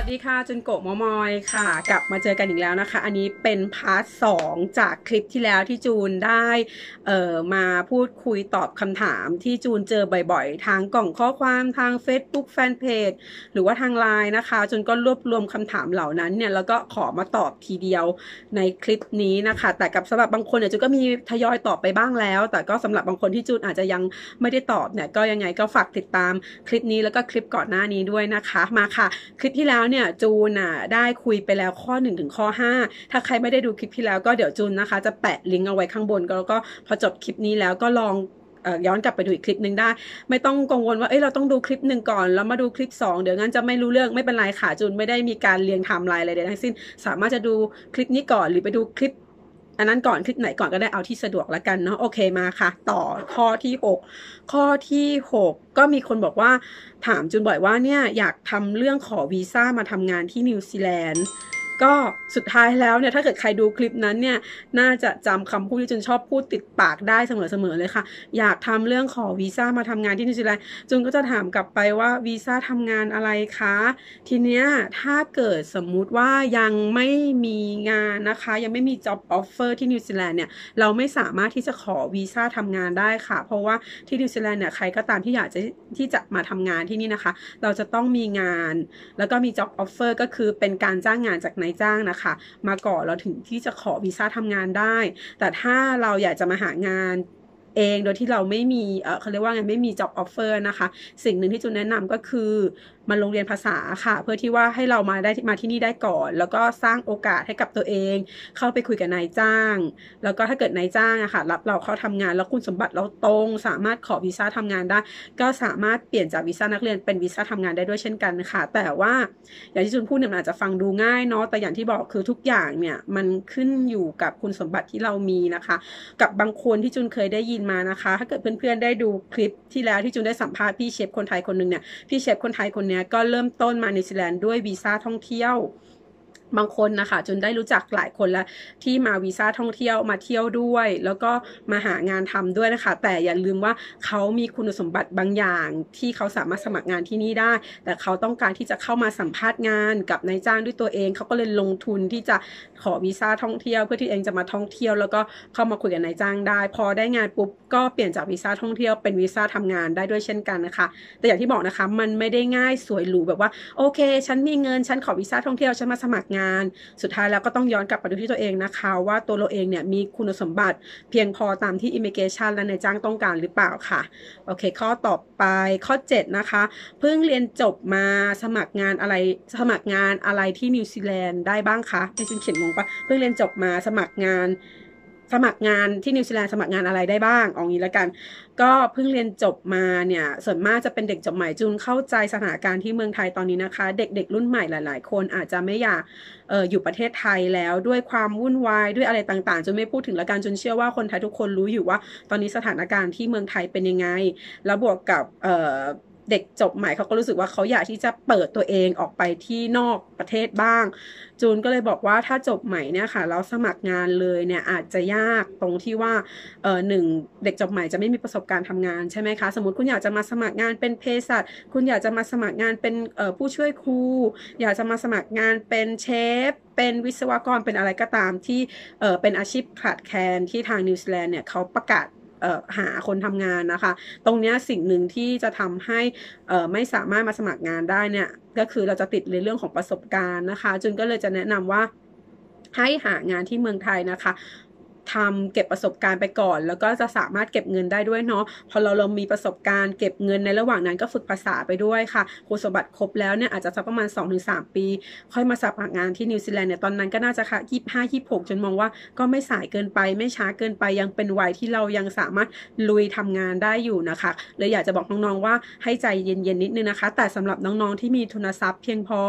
วัสดีค่ะจุนโกะมอมอย ค่ะกลับมาเจอกันอีกแล้วนะคะ อันนี้เป็นพาร์ทสองจากคลิปที่แล้วที่จูนได้เอ่อมาพูดคุยตอบคำถามที่จูนเจอบ่อยๆ ทางกล่องข้อความทาง Facebook Fanpage หรือว่าทางไลน์นะคะจนก็รวบรวมคำถามเหล่านั้นเนี่ยแล้วก็ขอมาตอบทีเดียวในคลิปนี้นะคะ แต่กับสำหรับบางคนเนี่ยจูนก็มีทยอยตอบไปบ้างแล้ว แต่ก็สำหรับบางคนที่จูนอาจจะยังไม่ได้ตอบเนี่ยก็ยังไงก็ฝากติดตามคลิปนี้แล้วก็คลิปก่อนหน้านี้ด้วยนะคะมาค่ะคลิปที่แล้วเนี่ยจูนอ่ะได้คุยไปแล้วข้อ 1 ถึงข้อ 5 ถ้าใครไม่ได้ดูคลิปที่แล้วก็เดี๋ยวจูนนะคะจะแปะลิงก์เอาไว้ข้างบนแล้วก็พอจบคลิปนี้แล้วก็ลองย้อนกลับไปดูอีกคลิปหนึ่งได้ ไม่ต้องกังวลว่าเอ้ยเราต้องดูคลิปหนึ่งก่อน แล้วมาดูคลิป 2 เดี๋ยวงั้นจะไม่รู้เรื่องไม่เป็นไรค่ะจูนไม่ได้มีการเรียงไทม์ไลน์อะไรใดทั้งสิ้นสามารถจะดูคลิปนี้ก่อนหรือไปดูคลิปอันนั้นก่อนคลิปไหนก่อนก็ได้เอาที่สะดวกแล้วกันเนาะโอเคมาค่ะ ต่อข้อที่ 6 ข้อที่ 6 ก็มีคนบอกว่าถามจุนบ่อยว่าเนี่ย อยากทำเรื่องขอวีซ่ามาทำงานที่นิวซีแลนด์ก็สุดท้ายแล้วเนี่ยถ้าเกิดใครดูคลิปนั้นเนี่ยน่าจะจำคำพูดที่จนชอบพูดติดปากได้เสมอๆเลยค่ะ อยากทำเรื่องขอวีซ่ามาทำงานที่นิวซีแลนด์จนก็จะถามกลับไปว่าวีซ่าทำงานอะไรคะทีเนี้ยถ้าเกิดสมมุติว่ายังไม่มีงานนะคะ ยังไม่มี job offer ที่นิวซีแลนด์เนี่ยเราไม่สามารถที่จะขอวีซ่าทำงานได้ค่ะ เพราะว่าที่นิวซีแลนด์เนี่ยใครก็ตามที่อยากจะที่จะมาทำงานที่นี่นะคะเราจะต้องมีงาน แล้วก็มี job offer ก็คือเป็นการจ้างงานจากในายจ้างนะคะมาก่อนเราถึงที่จะขอวีซ่าทำงานได้ แต่ถ้าเราอยากจะมาหางานเองโดยที่เราไม่มีเขาเรียกว่าไงไม่มี job offer นะคะ สิ่งหนึ่งที่จุนแนะนำก็คือมาลงเรียนภาษาค่ะเพื่อที่ว่าให้เรามาได้มาที่นี่ได้ก่อน แล้วก็สร้างโอกาสให้กับตัวเอง เข้าไปคุยกับนายจ้าง แล้วก็ถ้าเกิดนายจ้างอะค่ะ รับเราเข้าทำงานแล้วคุณสมบัติเราตรงสามารถขอวีซ่าทำงานได้ ก็สามารถเปลี่ยนจากวีซ่านักเรียนเป็นวีซ่าทำงานได้ด้วยเช่นกันค่ะ แต่ว่าอย่างที่จุนพูดเนี่ยอาจจะฟังดูง่ายเนาะแต่อย่างที่บอกคือทุกอย่างเนี่ยมันขึ้นอยู่กับคุณสมบัติที่เรามีนะคะ กับบางคนที่จุนเคยได้ยินมานะคะ ถ้าเกิดเพื่อนๆได้ดูคลิปที่แล้วที่จุนได้สัมภาษณ์พี่เชฟคนไทยคนหนึ่งเนี่ยพี่เชฟคนไทยคนนี้ี้ก็เริ่มต้นมานิวซีแลนด์ด้วยวีซ่าท่องเที่ยวบางคนนะคะจนได้รู้จักหลายคนแล้วที่มาวีซ่าท่องเที่ยวมาเที่ยวด้วย แล้วก็มาหางานทำด้วยนะคะ แต่อย่าลืมว่าเขามีคุณสมบัติบางอย่างที่เขาสามารถสมัครงานที่นี่ได้ แต่เขาต้องการที่จะเข้ามาสัมภาษณ์งานกับนายจ้างด้วยตัวเอง เขาก็เลยลงทุนที่จะขอวีซ่าท่องเที่ยว เพื่อที่เองจะมาท่องเที่ยว แล้วก็เข้ามาคุยกับนายจ้างได้ พอได้งานปุ๊บก็เปลี่ยนจากวีซ่าท่องเที่ยว เป็นวีซ่าทำงานได้ด้วยเช่นกันนะคะแต่อย่างที่บอกนะคะมันไม่ได้ง่ายสวยหรูแบบว่าโอเคฉันมีเงินฉันขอวีซ่าท่องเที่ยวฉันมาสมัครงานงานสุดท้ายแล้วก็ต้องย้อนกลับไปดูที่ตัวเองนะคะว่าตัวเราเองเนี่ยมีคุณสมบัติเพียงพอตามที่ immigration และนายจ้างต้องการหรือเปล่าค่ะ โอเคข้อต่อไปข้อ 7 นะคะเพิ่งเรียนจบมาสมัครงานอะไรสมัครงานอะไรที่นิวซีแลนด์ได้บ้างคะไม่ฉันเขียนงงปะเพิ่งเรียนจบมาสมัครงานสมัครงานที่นิวซีแลนด์สมัครงานอะไรได้บ้างเอางี้ละกัน ก็เพิ่งเรียนจบมาเนี่ยส่วนมากจะเป็นเด็กจบใหม่จูนเข้าใจสถานการณ์ที่เมืองไทยตอนนี้นะคะเด็กๆรุ่นใหม่หลาย ๆ คนอาจจะไม่อยากอออยู่ประเทศไทยแล้วด้วยความวุ่นวายด้วยอะไรต่าง ๆจนไม่พูดถึงละกันจนเชื่อว่าคนไทยทุกคนรู้อยู่ว่า ตอนนี้สถานการณ์ที่เมืองไทยเป็นยังไงแล้วบวกกับเด็กจบใหม่เขาก็รู้สึกว่าเขาอยากที่จะเปิดตัวเองออกไปที่นอกประเทศบ้าง จูนก็เลยบอกว่าถ้าจบใหม่เนี่ยค่ะเราสมัครงานเลยเนี่ยอาจจะยากตรงที่ว่าเออหนึ่งเด็กจบใหม่จะไม่มีประสบการณ์ทำงานใช่ไหมคะ สมมติคุณอยากจะมาสมัครงานเป็นเภสัชคุณอยากจะมาสมัครงานเป็นผู้ช่วยครูอยากจะมาสมัครงานเป็นเชฟ เป็นวิศวกรเป็นอะไรก็ตามที่เป็นอาชีพขาดแคลนที่ทางนิวซีแลนด์เนี่ยเขาประกาศหาคนทำงานนะคะ ตรงนี้สิ่งหนึ่งที่จะทำให้ไม่สามารถมาสมัครงานได้เนี่ย ก็คือเราจะติดในเรื่องของประสบการณ์นะคะจึงก็เลยจะแนะนำว่าให้หางานที่เมืองไทยนะคะทำเก็บประสบการณ์ไปก่อน แล้วก็จะสามารถเก็บเงินได้ด้วยเนาะพอเราเรามีประสบการณ์เก็บเงินในระหว่างนั้นก็ฝึกภาษาไปด้วยค่ะคุณสมบัติครบแล้วเนี่ยอาจจะสักประมาณ 2-3 ปี ค่อยมาสมัครงานที่นิวซีแลนด์เนี่ยตอนนั้นก็น่าจะค่ะยี่ห้ายี่หกจนมองว่าก็ไม่สายเกินไปไม่ช้าเกินไปยังเป็นวัยที่เรายังสามารถลุยทำงานได้อยู่นะคะเลยอยากจะบอกน้องๆว่าให้ใจเย็นๆนิดนึงนะคะ แต่สำหรับน้องๆที่มีทุนทรัพย์เพียงพอ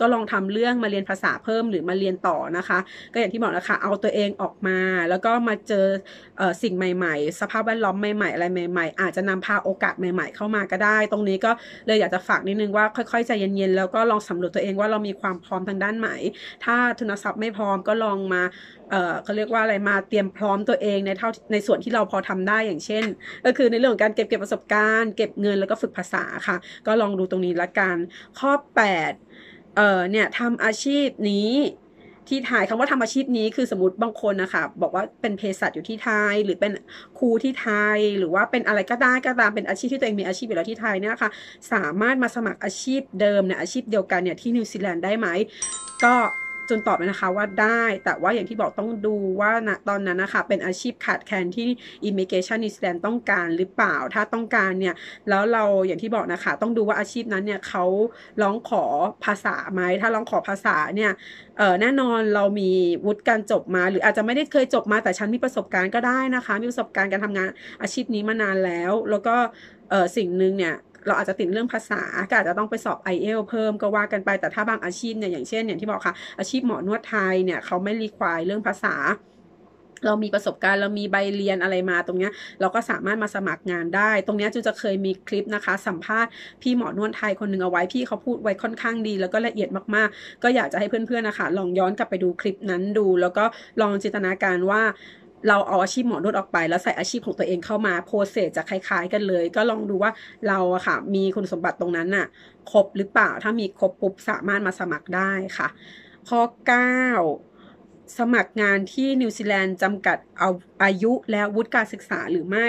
ก็ลองทำเรื่องมาเรียนภาษาเพิ่มหรือมาเรียนต่อนะคะ ก็อย่างที่บอกนะคะเอาตัวเองออกมาแล้วกก็มาเจอสิ่งใหม่ๆ สภาพแวดล้อมใหม่ๆอะไรใหม่ๆ อาจจะนำพาโอกาสใหม่ๆเข้ามาก็ได้ ตรงนี้ก็เลยอยากจะฝากนิดนึงว่าค่อยๆใจเย็นๆ แล้วก็ลองสำรวจตัวเองว่าเรามีความพร้อมทางด้านไหนถ้าทุนทรัพย์ไม่พร้อมก็ลองมา เขาเรียกว่าอะไรมาเตรียมพร้อมตัวเองในเท่าในส่วนที่เราพอทำได้อย่างเช่นก็คือในเรื่องของการเก็บเก็บประสบการณ์เก็บเงินแล้วก็ฝึกภาษาค่ะก็ลองดูตรงนี้ละกัน ข้อ8เออเนี่ยทำอาชีพนี้ที่ไทยคำว่าทำอาชีพนี้คือสมมติบางคนนะคะบอกว่าเป็นเภสัชอยู่ที่ไทย หรือเป็นครูที่ไทย หรือว่าเป็นอะไรก็ได้ก็ตามเป็นอาชีพที่ตัวเองมีอาชีพอยู่แล้วที่ไทยเนี่ยค่ะสามารถมาสมัครอาชีพเดิมเนี่ยอาชีพเดียวกันเนี่ยที่นิวซีแลนด์ได้ไหมก็จนตอบนะคะว่าได้แต่ว่าอย่างที่บอกต้องดูว่าณตอนนั้นนะคะเป็นอาชีพขาดแคลนที่อิมเมจชันนิสแลนต้องการหรือเปล่า ถ้าต้องการเนี่ย แล้วเราอย่างที่บอกนะคะต้องดูว่าอาชีพนั้นเนี่ยเขาร้องขอภาษาไหม ถ้าร้องขอภาษาเนี่ยเออแน่นอนเรามีวุฒิการจบมา หรืออาจจะไม่ได้เคยจบมาแต่ฉันมีประสบการณ์ก็ได้นะคะมีประสบการณ์การทำงานอาชีพนี้มานานแล้ว แล้วก็เออสิ่งหนึ่งเนี่ยเราอาจจะติดเรื่องภาษาก็อาจจะต้องไปสอบ i อเอลเพิ่มก็ว่ากันไปแต่ถ้าบางอาชีพเนี่ยอย่างเช่นอย่างที่บอกค่ะอาชีพหมอนวดไทยเนี่ยเขาไม่รีควายเรื่องภาษา เรามีประสบการณ์ เรามีใบเรียนอะไรมาตรงเนี้ย เราก็สามารถมาสมัครงานได้ ตรงเนี้ยจูจะเคยมีคลิปนะคะ สัมภาษณ์พี่หมอนวดไทยคนหนึ่งเอาไว้ พี่เขาพูดไว้ค่อนข้างดีแล้วก็ละเอียดมาก ๆ ก็อยากจะให้เพื่อนๆนะคะ ลองย้อนกลับไปดูคลิปนั้นดู แล้วก็ลองจินตนาการว่าเราเอาอาชีพหมอนวดออกไปแล้วใส่อาชีพของตัวเองเข้ามาโปรเซสจะคล้าย ๆ กันเลย ก็ลองดูว่าเราอะค่ะ มีคุณสมบัติตรงนั้นอ่ะครบหรือเปล่า ถ้ามีครบปุ๊บสามารถมาสมัครได้ค่ะ ข้อ9 สมัครงานที่นิวซีแลนด์จำกัดเอาอายุและวุฒิการศึกษาหรือไม่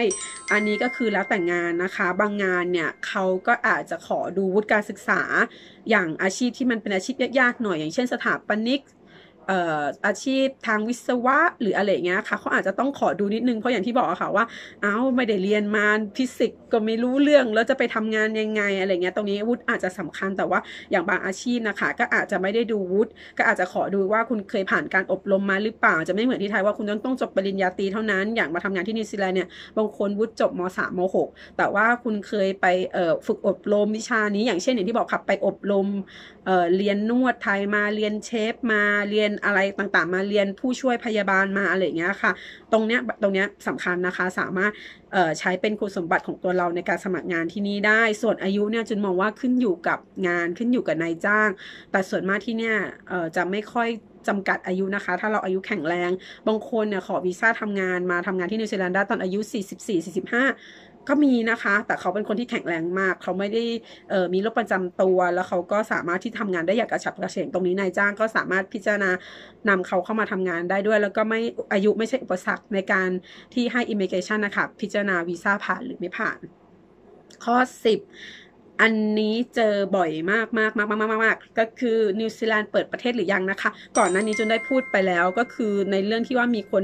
อันนี้ก็คือแล้วแต่งานนะคะ บางงานเนี่ยเขาก็อาจจะขอดูวุฒิการศึกษา อย่างอาชีพที่มันเป็นอาชีพยากๆหน่อยอย่างเช่น สถาปนิกอาชีพทางวิศวะหรืออะไรเงี้ยค่ะเขาอาจจะต้องขอดูนิดนึงเพราะอย่างที่บอกอะค่ะว่า เอา้าไม่ได้เรียนมาฟิสิกส์ก็ไม่รู้เรื่องแล้วจะไปทำงานยังไงอะไรเงี้ยตรงนี้วุฒิอาจจะสำคัญแต่ว่าอย่างบางอาชีพนะคะก็อาจจะไม่ได้ดูวุฒิก็อาจจะขอดูว่า คุณเคยผ่านการอบรมมาหรือเปล่าจะไม่เหมือนที่ไทยว่าคุณต้องต้องจบปริญญาตรีเท่านั้นอย่างมาทำงานที่นิวซีแลนด์เนี่ยบางคนวุฒิจบมสามมหกแต่ว่าคุณเคยไปฝึกอบรมวิชานี้ อย่างเช่นอย่างที่บอกขับไปอบรมเเรียนนวดไทยมาเรียนเชฟมาเรียนอะไรต่างๆ มาเรียนผู้ช่วยพยาบาลมาอะไรอย่างเงี้ยค่ะ ตรงเนี้ยตรงเนี้ยสำคัญนะคะสามารถใช้เป็นคุณสมบัติของตัวเราในการสมัครงาน ที่นี่ได้ส่วนอายุเนี่ยจุนมองว่าขึ้นอยู่กับงานขึ้นอยู่กับนายจ้าง แต่ส่วนมากที่เนี่ยจะไม่ค่อยจำกัดอายุนะคะ ถ้าเราอายุแข็งแรงบางคนเนี่ยขอวีซ่าทำงานมาทำงานที่นิวซีแลนด์ได้ตอนอายุ 44 45ก็มีนะคะ แต่เขาเป็นคนที่แข็งแรงมาก เขาไม่ได้มีโรคประจำตัว แล้วเขาก็สามารถที่ทำงานได้อย่างกระฉับกระเฉง ตรงนี้นายจ้างก็สามารถพิจารณานำเขาเข้ามาทำงานได้ด้วย แล้วก็ไม่อายุไม่ใช่อุปสรรคในการที่ให้อิมเมชันนะคะพิจารณาวีซ่าผ่านหรือไม่ผ่าน ข้อ 10อันนี้เจอบ่อยมากมากมากมากมากมากก็คือนิวซีแลนด์เปิดประเทศหรือยังนะคะก่อนหน้านี้จูนได้พูดไปแล้ว ก็คือในเรื่องที่ว่ามีคน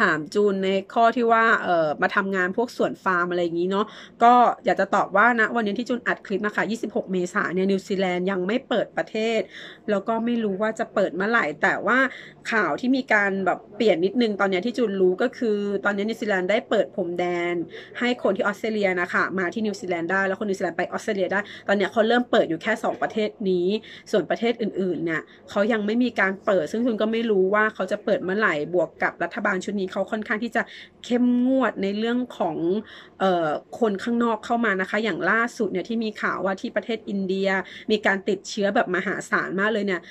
ถามจูนในข้อที่ว่าเออมาทำงานพวกสวนฟาร์มอะไรอย่างนี้เนาะก็อยากจะตอบว่านะวันนี้ที่จูนอัดคลิปนะคะ26 เมษายนนิวซีแลนด์ยังไม่เปิดประเทศ แล้วก็ไม่รู้ว่าจะเปิดเมื่อไหร่แต่ว่าข่าวที่มีการแบบเปลี่ยนนิดนึงตอนนี้ที่จูนรู้ก็คือตอนนี้นิวซีแลนด์ได้เปิดผมแดน ให้คนที่ออสเตรเลียนะคะมาที่นิวซีแลนด์ได้แล้วคนนิวซีแลนด์ไปออสเตรเลียได้ตอนนี้เขาเริ่มเปิดอยู่แค่ 2 ประเทศนี้ ส่วนประเทศอื่นๆ เนี่ยเขายังไม่มีการเปิด ซึ่งคุณก็ไม่รู้ว่าเขาจะเปิดเมื่อไหร่ บวกกับรัฐบาลชุดนี้เขาค่อนข้างที่จะเข้มงวดในเรื่องของออคนข้างนอกเข้ามานะคะ อย่างล่าสุดเนี่ยที่มีข่าวว่าที่ประเทศอินเดียมีการติดเชื้อแบบมหาศาลมากเลยเนี่ย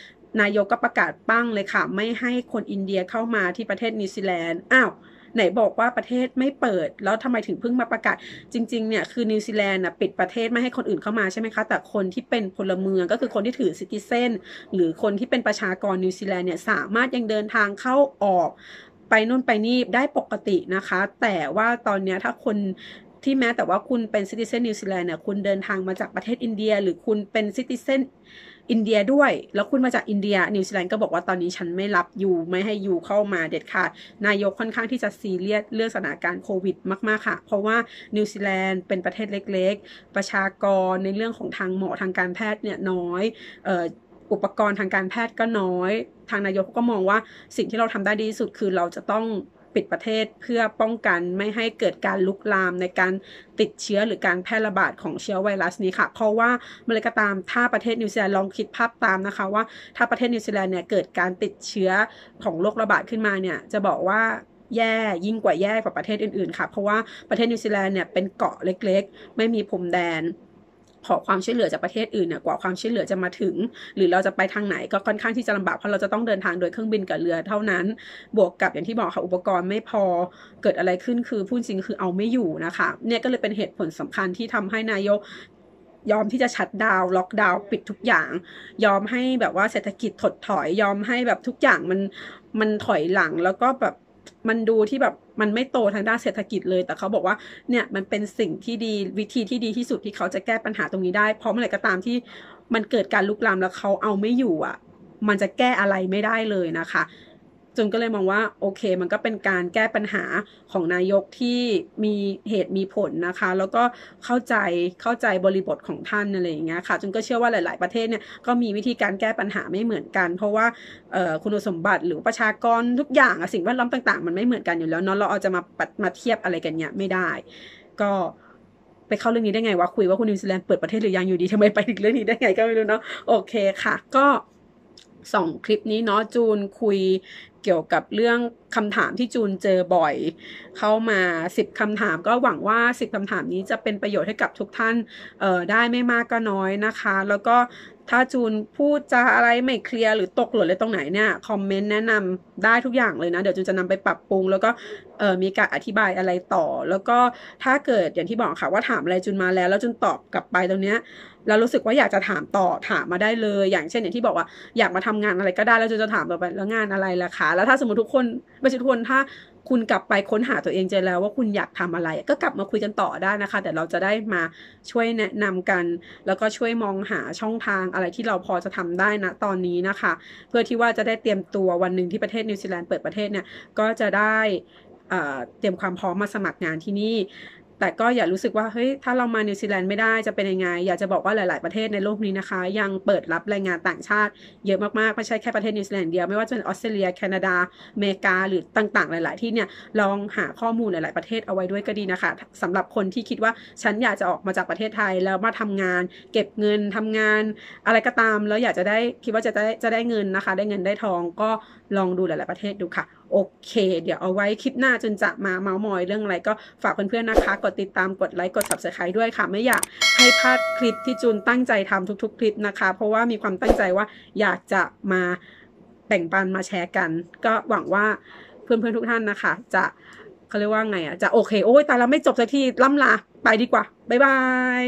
นายกก็ประกาศปั้งเลยค่ะ ไม่ให้คนอินเดียเข้ามาที่ประเทศนิวซีแลนด์ อ้าวไหนบอกว่าประเทศไม่เปิด แล้วทำไมถึงเพิ่งมาประกาศจริงๆเนี่ยคือนิวซีแลนด์ปิดประเทศไม่ให้คนอื่นเข้ามาใช่ไหมคะ แต่คนที่เป็นพลเมืองก็คือคนที่ถือซิติเซนหรือคนที่เป็นประชากรนิวซีแลนด์เนี่ยสามารถยังเดินทางเข้าออกไปนู่นไปนี่ได้ปกตินะคะแต่ว่าตอนนี้ถ้าคนที่แม้แต่ว่าคุณเป็นซิติเซนนิวซีแลนด์เนี่ยคุณ เดินทางมาจากประเทศอินเดีย หรือคุณเป็นซิติเซนอินเดียด้วยแล้วคุณมาจากอินเดียนิวซีแลนด์ก็บอกว่าตอนนี้ฉันไม่รับยูไม่ให้ยูเข้ามาเด็ดขาดนายกค่อนข้างที่จะซีเรียสเรื่องสถานการณ์โควิดมากๆค่ะเพราะว่านิวซีแลนด์เป็นประเทศเล็กๆ ประชากรในเรื่องของทางหมอทางการแพทย์เนี่ยน้อยอุปกรณ์ทางการแพทย์ก็น้อย ทางนายกก็มองว่าสิ่งที่เราทำได้ดีที่สุดคือเราจะต้องปิดประเทศเพื่อป้องกันไม่ให้เกิดการลุกลามในการติดเชื้อหรือการแพร่ระบาดของเชื้อไวรัสนี้ค่ะ เพราะว่าเมื่อไรก็ตามถ้าประเทศนิวซีแลนด์ลองคิดภาพตามนะคะว่าถ้าประเทศนิวซีแลนด์เนี่ยเกิดการติดเชื้อของโรคระบาดขึ้นมาเนี่ยจะบอกว่าแย่ยิ่งกว่าแย่กว่าประเทศอื่นๆค่ะเพราะว่าประเทศนิวซีแลนด์เนี่ยเป็นเกาะเล็กๆ ไม่มีพรมแดนขอความช่วยเหลือจากประเทศอื่นเนี่ยกว่าความช่วยเหลือจะมาถึง หรือเราจะไปทางไหนก็ค่อนข้างที่จะลำบากเพราะเราจะต้องเดินทางโดยเครื่องบินกับเรือเท่านั้น บวกกับอย่างที่บอกค่ะอุปกรณ์ไม่พอเกิดอะไรขึ้นคือพูดจริงคือเอาไม่อยู่นะคะเนี่ยก็เลยเป็นเหตุผลสำคัญที่ทำให้นายกยอมที่จะชัดดาวล็อกดาวปิดทุกอย่าง ยอมให้แบบว่าเศรษฐกิจถดถอยยอมให้แบบทุกอย่างมันมันถอยหลังแล้วก็แบบมันดูที่แบบมันไม่โตทางด้านเศรษฐกิจเลยแต่เขาบอกว่าเนี่ยมันเป็นสิ่งที่ดีวิธีที่ดีที่สุดที่เขาจะแก้ปัญหาตรงนี้ได้ เพราะเมื่อไหร่ก็ตามที่มันเกิดการลุกลามแล้วเขาเอาไม่อยู่อ่ะ มันจะแก้อะไรไม่ได้เลยนะคะจึงก็เลยมองว่าโอเคมันก็เป็นการแก้ปัญหาของนายกที่มีเหตุมีผลนะคะแล้วก็เข้าใจเข้าใจบริบทของท่านอะไรอย่างเงี้ยค่ะจึงก็เชื่อว่าหลาย ๆประเทศเนี่ยก็มีวิธีการแก้ปัญหาไม่เหมือนกัน เพราะว่าคุณสมบัติหรือประชากรทุกอย่างสิ่งแวดล้อมต่างๆมันไม่เหมือนกันอยู่แล้วเนาะเราเอาจะมามาเทียบอะไรกันเนี่ยไม่ได้ ก็ไปเข้าเรื่องนี้ได้ไงวะคุยว่าคุณนิวซีแลนด์เปิดประเทศหรือยังอยู่ดีทำไมไปถึงเรื่องนี้ได้ไงก็ไม่รู้เนาะโอเคค่ะก็สองคลิปนี้เนาะจูนคุยเกี่ยวกับเรื่องคำถามที่จูนเจอบ่อยเข้ามา 10คำถามก็หวังว่า 10คำถามนี้จะเป็นประโยชน์ให้กับทุกท่านได้ไม่มากก็น้อยนะคะแล้วก็ถ้าจูนพูดจะอะไรไม่เคลียร์หรือตกหล่นเลยตรงไหนเนี่ยคอมเมนต์แนะนำได้ทุกอย่างเลยนะ เดี๋ยวจูนจะนำไปปรับปรุงแล้วก็เออมีการอธิบายอะไรต่อ แล้วก็ถ้าเกิดอย่างที่บอกค่ะว่าถามอะไรจูนมาแล้ว แล้วจูนตอบกลับไปตรงเนี้ยเรารู้สึกว่าอยากจะถามต่อถามมาได้เลย อย่างเช่นอย่างที่บอกว่าอยากมาทำงานอะไรก็ได้แล้วจูนจะถามต่อไปแล้วงานอะไรล่ะคะ แล้วถ้าสมมติทุกคนไม่ใช่ทุกคนถ้าคุณกลับไปค้นหาตัวเองเจอแล้วว่าคุณอยากทำอะไรก็กลับมาคุยกันต่อได้นะคะ แต่เราจะได้มาช่วยแนะนำกัน แล้วก็ช่วยมองหาช่องทางอะไรที่เราพอจะทำได้นะตอนนี้นะคะ เพื่อที่ว่าจะได้เตรียมตัววันหนึ่งที่ประเทศนิวซีแลนด์เปิดประเทศเนี่ยก็จะได้เตรียมความพร้อมมาสมัครงานที่นี่แต่ก็อย่ารู้สึกว่าเฮ้ยถ้าเรามานิวซีแลนด์ไม่ได้จะเป็นยังไง อยากจะบอกว่าหลาย ๆ ประเทศในโลกนี้นะคะ ยังเปิดรับแรงงานต่างชาติเยอะมาก ๆ ไม่ใช่แค่ประเทศนิวซีแลนด์เดียว ไม่ว่าจะเป็นออสเตรเลียแคนาดาอเมริกาหรือต่าง ๆ หลาย ๆ ที่เนี่ย ลองหาข้อมูลหลาย ๆประเทศเอาไว้ด้วยก็ดีนะคะสำหรับคนที่คิดว่า ฉันอยากจะออกมาจากประเทศไทยแล้วมาทำงาน เก็บเงินทำงาน อะไรก็ตามแล้วอยากจะได้คิดว่าจะได้จะได้เงินนะคะ ได้เงินได้ทองก็ลองดูหลายๆประเทศดูค่ะโอเค เดี๋ยวเอาไว้คลิปหน้าจนจะมาเมาส์มอยเรื่องอะไรก็ฝากเพื่อนๆนะคะกดติดตามกดไลค์กด subscribe ด้วยค่ะไม่อยากให้พลาดคลิปที่จูนตั้งใจทำทุกๆคลิปนะคะ เพราะว่ามีความตั้งใจว่าอยากจะมาแบ่งปันมาแชร์กัน ก็หวังว่าเพื่อนๆทุกท่านนะคะ จะเขาเรียกว่าไงอ่ะจะโอเคโอ้ยแต่เราไม่จบสักทีล่ำลาไปดีกว่า บ๊ายบาย